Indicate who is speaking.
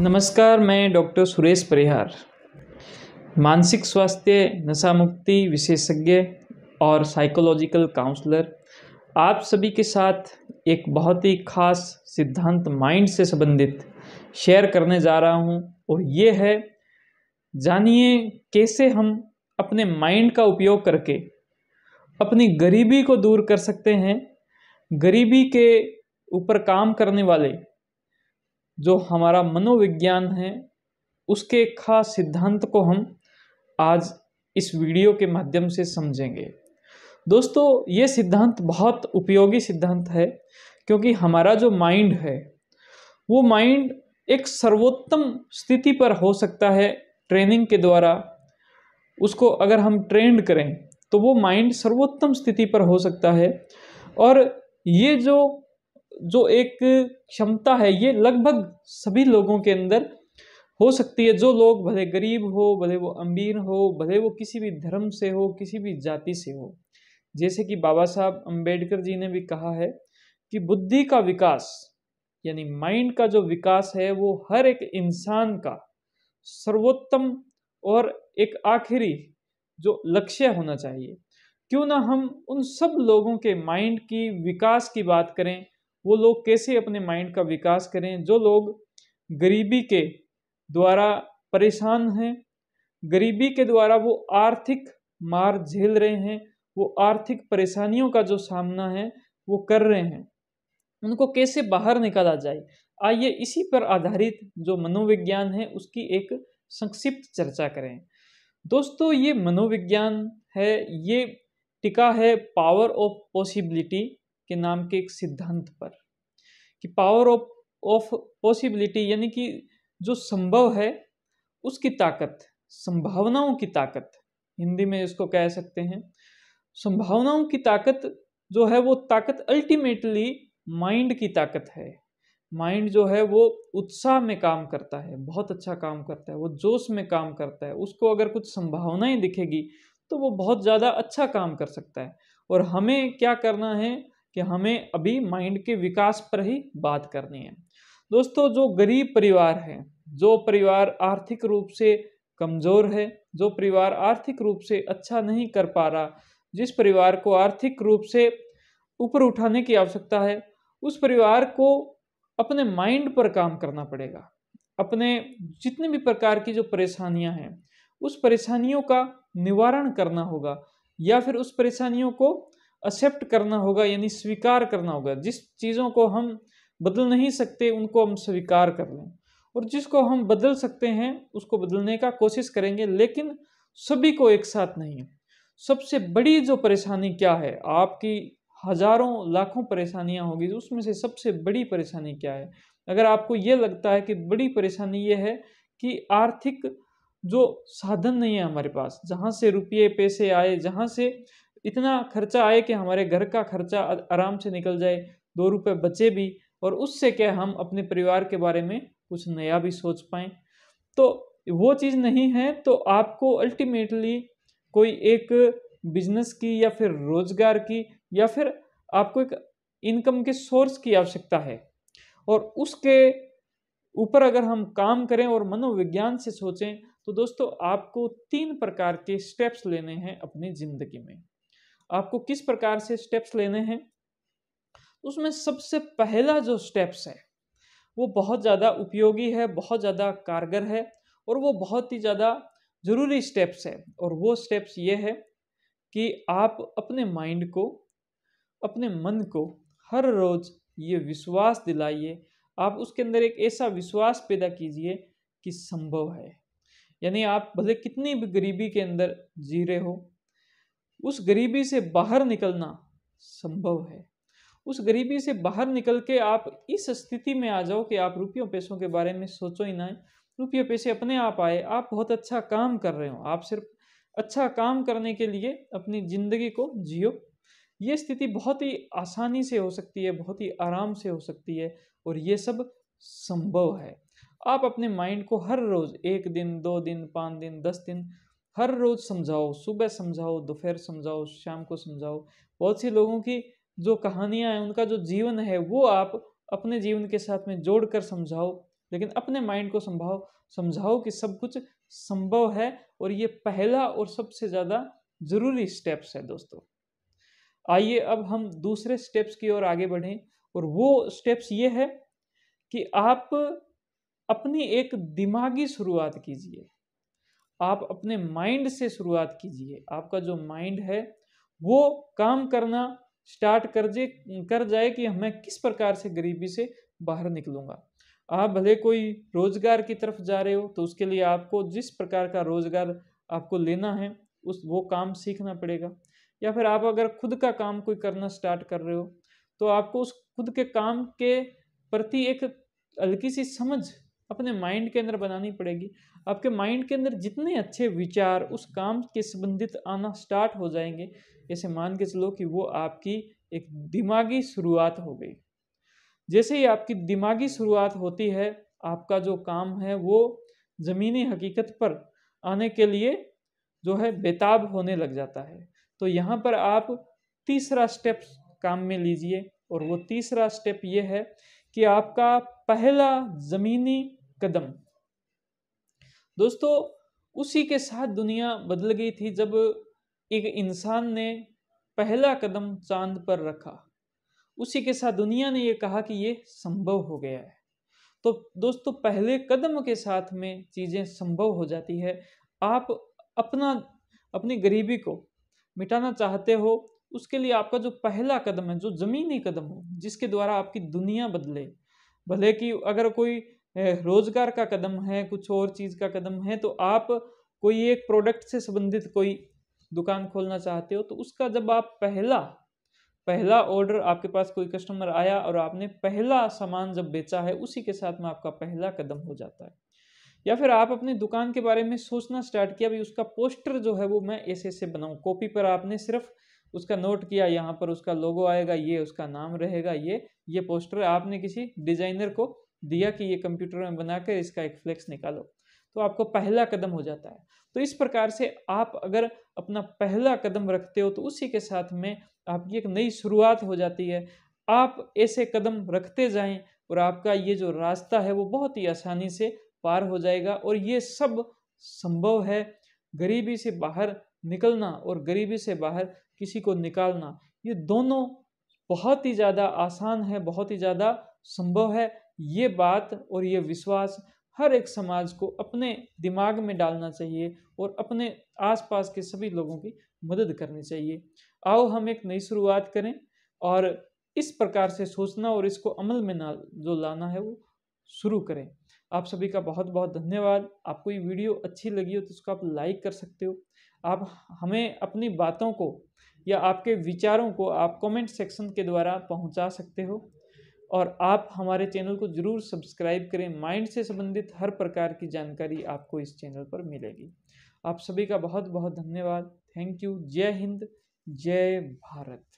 Speaker 1: नमस्कार मैं डॉक्टर सुरेश परिहार मानसिक स्वास्थ्य नशा मुक्ति विशेषज्ञ और साइकोलॉजिकल काउंसलर आप सभी के साथ एक बहुत ही खास सिद्धांत माइंड से संबंधित शेयर करने जा रहा हूं और ये है जानिए कैसे हम अपने माइंड का उपयोग करके अपनी गरीबी को दूर कर सकते हैं गरीबी के ऊपर काम करने वाले जो हमारा मनोविज्ञान है उसके खास सिद्धांत को हम आज इस वीडियो के माध्यम से समझेंगे दोस्तों ये सिद्धांत बहुत उपयोगी सिद्धांत है क्योंकि हमारा जो माइंड है वो माइंड एक सर्वोत्तम स्थिति पर हो सकता है ट्रेनिंग के द्वारा उसको अगर हम ट्रेंड करें तो वो माइंड सर्वोत्तम स्थिति पर हो सकता है और ये जो जो एक क्षमता है ये लगभग सभी लोगों के अंदर हो सकती है जो लोग भले गरीब हो भले वो अमीर हो भले वो किसी भी धर्म से हो किसी भी जाति से हो जैसे कि बाबा साहब अम्बेडकर जी ने भी कहा है कि बुद्धि का विकास यानी माइंड का जो विकास है वो हर एक इंसान का सर्वोत्तम और एक आखिरी जो लक्ष्य होना चाहिए क्यों ना हम उन सब लोगों के माइंड की विकास की बात करें वो लोग कैसे अपने माइंड का विकास करें जो लोग गरीबी के द्वारा परेशान हैं गरीबी के द्वारा वो आर्थिक मार झेल रहे हैं वो आर्थिक परेशानियों का जो सामना है वो कर रहे हैं उनको कैसे बाहर निकाला जाए आइए इसी पर आधारित जो मनोविज्ञान है उसकी एक संक्षिप्त चर्चा करें दोस्तों ये मनोविज्ञान है ये टिका है पावर ऑफ पॉसिबिलिटी के नाम के एक सिद्धांत पर कि पावर ऑफ ऑफ पॉसिबिलिटी यानी कि जो संभव है उसकी ताकत संभावनाओं की ताकत हिंदी में इसको कह सकते हैं संभावनाओं की ताकत जो है वो ताकत अल्टीमेटली माइंड की ताकत है माइंड जो है वो उत्साह में काम करता है बहुत अच्छा काम करता है वो जोश में काम करता है उसको अगर कुछ संभावनाएं दिखेगी तो वो बहुत ज़्यादा अच्छा काम कर सकता है और हमें क्या करना है कि हमें अभी माइंड के विकास पर ही बात करनी है दोस्तों जो गरीब परिवार है जो परिवार आर्थिक रूप से कमज़ोर है जो परिवार आर्थिक रूप से अच्छा नहीं कर पा रहा जिस परिवार को आर्थिक रूप से ऊपर उठाने की आवश्यकता है उस परिवार को अपने माइंड पर काम करना पड़ेगा अपने जितने भी प्रकार की जो परेशानियां हैं उस परेशानियों का निवारण करना होगा या फिर उस परेशानियों को एक्सेप्ट करना होगा यानी स्वीकार करना होगा जिस चीज़ों को हम बदल नहीं सकते उनको हम स्वीकार कर लें और जिसको हम बदल सकते हैं उसको बदलने का कोशिश करेंगे लेकिन सभी को एक साथ नहीं सबसे बड़ी जो परेशानी क्या है आपकी हजारों लाखों परेशानियां होगी उसमें से सबसे बड़ी परेशानी क्या है अगर आपको ये लगता है कि बड़ी परेशानी ये है कि आर्थिक जो साधन नहीं है हमारे पास जहाँ से रुपये पैसे आए जहाँ से इतना खर्चा आए कि हमारे घर का खर्चा आराम से निकल जाए दो रुपये बचे भी और उससे क्या हम अपने परिवार के बारे में कुछ नया भी सोच पाएँ तो वो चीज़ नहीं है तो आपको अल्टीमेटली कोई एक बिजनेस की या फिर रोजगार की या फिर आपको एक इनकम के सोर्स की आवश्यकता है और उसके ऊपर अगर हम काम करें और मनोविज्ञान से सोचें तो दोस्तों आपको तीन प्रकार के स्टेप्स लेने हैं अपनी ज़िंदगी में आपको किस प्रकार से स्टेप्स लेने हैं उसमें सबसे पहला जो स्टेप्स है वो बहुत ज़्यादा उपयोगी है बहुत ज़्यादा कारगर है और वो बहुत ही ज़्यादा ज़रूरी स्टेप्स है और वो स्टेप्स ये है कि आप अपने माइंड को अपने मन को हर रोज़ ये विश्वास दिलाइए आप उसके अंदर एक ऐसा विश्वास पैदा कीजिए कि संभव है यानी आप भले कितनी भी गरीबी के अंदर जी रहे हो उस गरीबी से बाहर निकलना संभव है उस गरीबी से बाहर निकल के आप इस स्थिति में आ जाओ कि आप रुपयों पैसों के बारे में सोचो ही ना रुपये पैसे अपने आप आए आप बहुत अच्छा काम कर रहे हो आप सिर्फ अच्छा काम करने के लिए अपनी ज़िंदगी को जियो ये स्थिति बहुत ही आसानी से हो सकती है बहुत ही आराम से हो सकती है और ये सब संभव है आप अपने माइंड को हर रोज़ एक दिन दो दिन पाँच दिन दस दिन हर रोज़ समझाओ सुबह समझाओ दोपहर समझाओ शाम को समझाओ बहुत सी लोगों की जो कहानियाँ हैं उनका जो जीवन है वो आप अपने जीवन के साथ में जोड़ कर समझाओ लेकिन अपने माइंड को समझाओ समझाओ कि सब कुछ संभव है और ये पहला और सबसे ज़्यादा ज़रूरी स्टेप्स है दोस्तों आइए अब हम दूसरे स्टेप्स की ओर आगे बढ़ें और वो स्टेप्स ये है कि आप अपनी एक दिमागी शुरुआत कीजिए आप अपने माइंड से शुरुआत कीजिए आपका जो माइंड है वो काम करना स्टार्ट कर जे कर जाए कि मैं किस प्रकार से गरीबी से बाहर निकलूँगा आप भले कोई रोज़गार की तरफ जा रहे हो तो उसके लिए आपको जिस प्रकार का रोज़गार आपको लेना है उस वो काम सीखना पड़ेगा या फिर आप अगर खुद का काम कोई करना स्टार्ट कर रहे हो तो आपको उस खुद के काम के प्रति एक हल्की सी समझ अपने माइंड के अंदर बनानी पड़ेगी आपके माइंड के अंदर जितने अच्छे विचार उस काम के संबंधित आना स्टार्ट हो जाएंगे ऐसे मान के चलो कि वो आपकी एक दिमागी शुरुआत हो गई जैसे ही आपकी दिमागी शुरुआत होती है आपका जो काम है वो ज़मीनी हकीकत पर आने के लिए जो है बेताब होने लग जाता है तो यहाँ पर आप तीसरा स्टेप काम में लीजिए और वो तीसरा स्टेप ये है कि आपका पहला ज़मीनी कदम दोस्तों उसी के साथ दुनिया बदल गई थी जब एक इंसान ने पहला कदम चांद पर रखा उसी के साथ दुनिया ने यह कहा कि ये संभव हो गया है तो दोस्तों पहले कदम के साथ में चीज़ें संभव हो जाती है आप अपना अपनी गरीबी को मिटाना चाहते हो उसके लिए आपका जो पहला कदम है जो ज़मीनी कदम हो जिसके द्वारा आपकी दुनिया बदले भले कि अगर कोई रोजगार का कदम है कुछ और चीज़ का कदम है तो आप कोई एक प्रोडक्ट से संबंधित कोई दुकान खोलना चाहते हो तो उसका जब आप पहला पहला ऑर्डर आपके पास कोई कस्टमर आया और आपने पहला सामान जब बेचा है उसी के साथ में आपका पहला कदम हो जाता है या फिर आप अपनी दुकान के बारे में सोचना स्टार्ट किया भी उसका पोस्टर जो है वो मैं ऐसे ऐसे बनाऊँ कॉपी पर आपने सिर्फ उसका नोट किया यहाँ पर उसका लोगो आएगा ये उसका नाम रहेगा ये ये पोस्टर आपने किसी डिजाइनर को दिया कि ये कंप्यूटर में बनाकर इसका एक फ्लेक्स निकालो तो आपको पहला कदम हो जाता है तो इस प्रकार से आप अगर अपना पहला कदम रखते हो तो उसी के साथ में आपकी एक नई शुरुआत हो जाती है आप ऐसे कदम रखते जाएं और आपका ये जो रास्ता है वो बहुत ही आसानी से पार हो जाएगा और ये सब संभव है गरीबी से बाहर निकलना और गरीबी से बाहर किसी को निकालना ये दोनों बहुत ही ज़्यादा आसान है बहुत ही ज़्यादा संभव है ये बात और ये विश्वास हर एक समाज को अपने दिमाग में डालना चाहिए और अपने आसपास के सभी लोगों की मदद करनी चाहिए आओ हम एक नई शुरुआत करें और इस प्रकार से सोचना और इसको अमल में ना जो लाना है वो शुरू करें आप सभी का बहुत बहुत धन्यवाद आपको ये वीडियो अच्छी लगी हो तो उसको आप लाइक कर सकते हो आप हमें अपनी बातों को या आपके विचारों को आप कमेंट सेक्शन के द्वारा पहुंचा सकते हो और आप हमारे चैनल को ज़रूर सब्सक्राइब करें माइंड से संबंधित हर प्रकार की जानकारी आपको इस चैनल पर मिलेगी आप सभी का बहुत बहुत धन्यवाद थैंक यू जय हिंद जय भारत